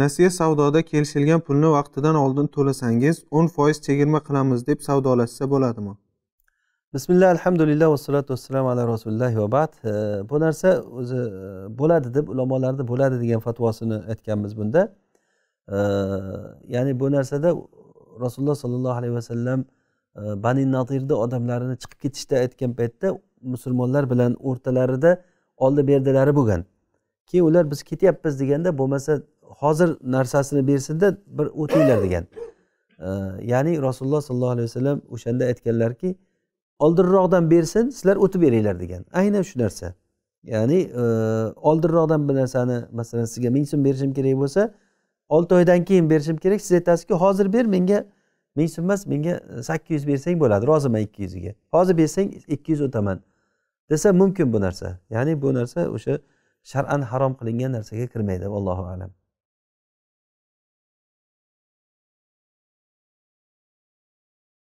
nasiya savdoda kelishilgan pulni vaqtidan oldin to'lasangiz o'n foiz chegirma qilamiz deb savdolashsa bo'ladimi bismillah alhamdulillah vassalotu vassalam ala rasulillah va bad bu narsa o'zi e, bo'ladi deb ulamolarni bo'ladi degan fatvosini aytganmiz bunda ya'ni bu narsada rasululloh sollallohu alayhi vasallam e, bani nadirni odamlarini chiqib ketishda aytgan paytda musulmonlar bilan o'rtalarida oldi berdilari bo'lgan keyin ular biz ketyapmiz deganda bo'lmasa hozir narsasini bersinda bir o'tinglar degan ya'ni rasululloh sollallohu alayhi vasallam o'shanda aytganlarki oldinroqdan bersin sizlar o'tib beringlar degan aynan shu narsa ya'ni e, oldinroqdan bir narsani masalan sizga ming so'm berishim kerak bo'lsa olti oydan keyin berishim kerak siz aytasizki hozir ber menga ming so'm emas menga sakkiz yuz bersang bo'ladi roziman ikki yuziga hozir bersang ikki yuz o'taman desa mumkin bu narsa ya'ni bu narsa o'sha shar'an harom qilingan narsaga kirmaydi allohu alam